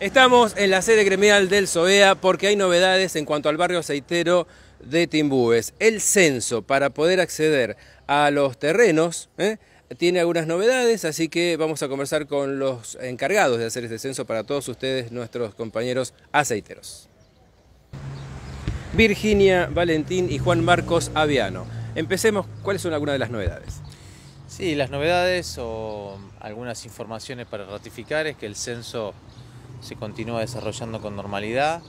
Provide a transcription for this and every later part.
Estamos en la sede gremial del SOEA porque hay novedades en cuanto al barrio aceitero de Timbúes. El censo para poder acceder a los terrenos ¿eh? tiene algunas novedades, así que vamos a conversar con los encargados de hacer este censo para todos ustedes, nuestros compañeros aceiteros. Virginia Valentín y Juan Marcos Aviano. Empecemos, ¿cuáles son algunas de las novedades? Sí, las novedades o algunas informaciones para ratificar es que el censo se continúa desarrollando con normalidad.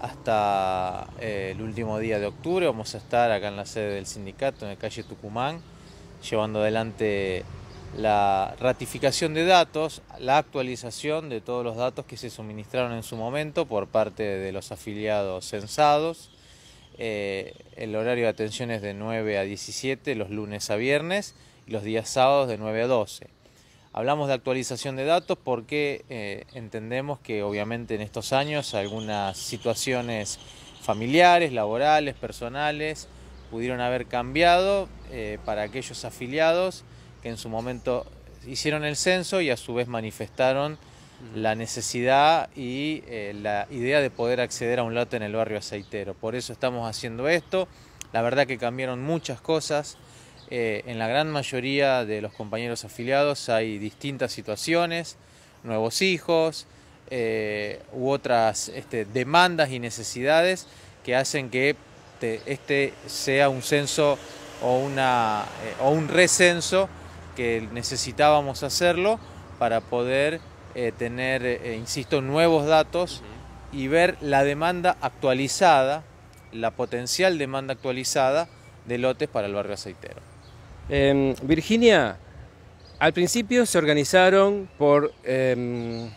Hasta eh, el último día de octubre vamos a estar acá en la sede del sindicato, en la calle Tucumán, llevando adelante la ratificación de datos, la actualización de todos los datos que se suministraron en su momento por parte de los afiliados censados. Eh, el horario de atención es de 9 a 17 los lunes a viernes y los días sábados de 9 a 12. Hablamos de actualización de datos porque eh, entendemos que obviamente en estos años algunas situaciones familiares, laborales, personales, pudieron haber cambiado eh, para aquellos afiliados que en su momento hicieron el censo y a su vez manifestaron la necesidad y eh, la idea de poder acceder a un lote en el barrio aceitero. Por eso estamos haciendo esto. La verdad que cambiaron muchas cosas. Eh, en la gran mayoría de los compañeros afiliados hay distintas situaciones, nuevos hijos eh, u otras este, demandas y necesidades que hacen que este sea un censo eh, o un recenso que necesitábamos hacerlo para poder tener, insisto, nuevos datos y ver la demanda actualizada, la potencial demanda actualizada de lotes para el barrio aceitero. Em, Virginia, al principio se organizaron por em,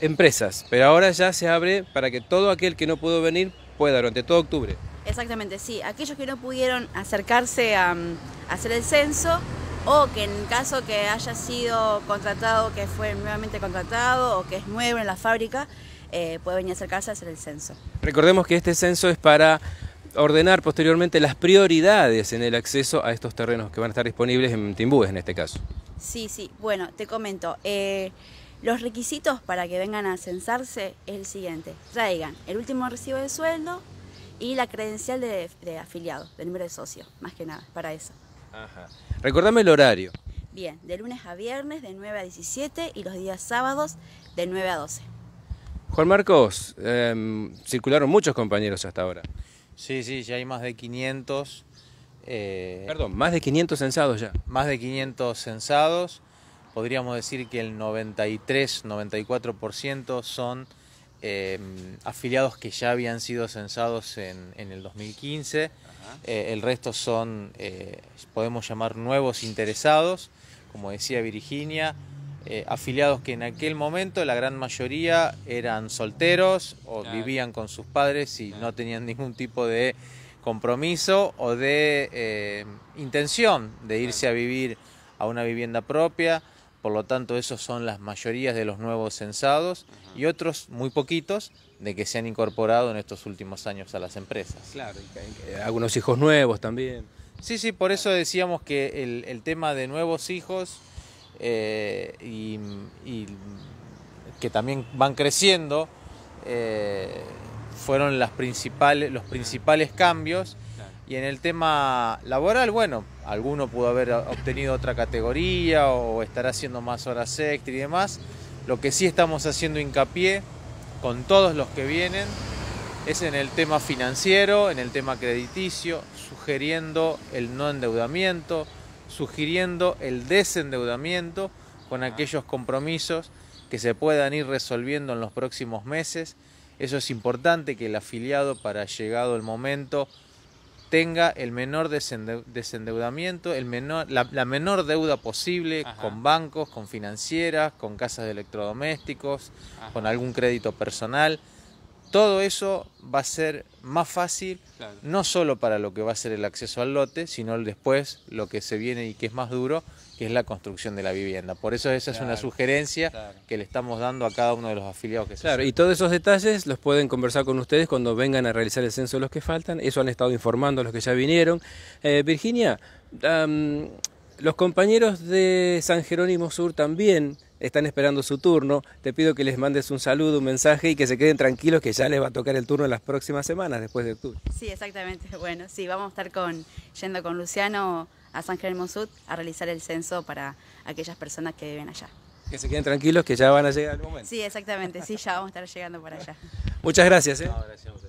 empresas, pero ahora ya se abre para que todo aquel que no pudo venir pueda durante todo octubre. Exactamente, sí. Aquellos que no pudieron acercarse a, mm, hacer el censo o que en caso que haya sido contratado, que fue nuevamente contratado o que es nuevo en la fábrica, eh, puede venir a acercarse a hacer el censo. Recordemos que este censo es para ordenar posteriormente las prioridades en el acceso a estos terrenos que van a estar disponibles en Timbúes en este caso. Sí, sí, bueno, te comento. Eh, los requisitos para que vengan a censarse es el siguiente. Traigan el último recibo de sueldo y la credencial de, afiliado, del número de socio, más que nada, para eso. Ajá. Recordame el horario. Bien, de lunes a viernes de 9 a 17 y los días sábados de 9 a 12. Juan Marcos, em, circularon muchos compañeros hasta ahora. Sí, sí, ya hay más de 500. Eh, Perdón, más de 500 censados ya. Más de 500 censados. Podríamos decir que el 93-94% son em, afiliados que ya habían sido censados en, el 2015. Eh, el resto son, eh, podemos llamar, nuevos interesados, como decía Virginia eh, afiliados que en aquel momento la gran mayoría eran solteros o vivían con sus padres y no tenían ningún tipo de compromiso o de eh, intención de irse a vivir a una vivienda propia. Por lo tanto, esos son las mayorías de los nuevos censados y otros muy poquitos de que se han incorporado en estos últimos años a las empresas. Claro, eh, algunos hijos nuevos también. Sí, sí, por eso decíamos que el tema de nuevos hijos eh, y, que también van creciendo, eh, fueron las los principales cambios. Y en el tema laboral, bueno, alguno pudo haber obtenido otra categoría o estará haciendo más horas extra y demás. Lo que sí estamos haciendo hincapié con todos los que vienen es en el tema financiero, en el tema crediticio, sugiriendo el no endeudamiento, sugiriendo el desendeudamiento con ah. aquellos compromisos que se puedan ir resolviendo en los próximos meses. Eso es importante que el afiliado para llegado el momento tenga el menor desendeudamiento, la, menor deuda posible con bancos, con financieras, con casas de electrodomésticos, con algún crédito personal todo eso va a ser más fácil, no solo para lo que va a ser el acceso al lote, sino después lo que se viene y que es más duro, que es la construcción de la vivienda. Por eso esa es una sugerencia que le estamos dando a cada uno de los afiliados que Claro, y todos esos detalles los pueden conversar con ustedes cuando vengan a realizar el censo de los que faltan. Eso han estado informando a los que ya vinieron. Eh, Virginia, los compañeros de San Jerónimo Sur también están esperando su turno. Te pido que les mandes un saludo, un mensaje y que se queden tranquilos que ya les va a tocar el turno en las próximas semanas, después de octubre. Sí, exactamente. Bueno, sí, vamos a estar con, yendo con Luciano a San Jerónimo Sud a realizar el censo para aquellas personas que viven allá. Que se queden tranquilos que ya van a llegar al momento. Sí, exactamente. Sí, ya vamos a estar llegando para allá. Muchas gracias. ¿eh? gracias.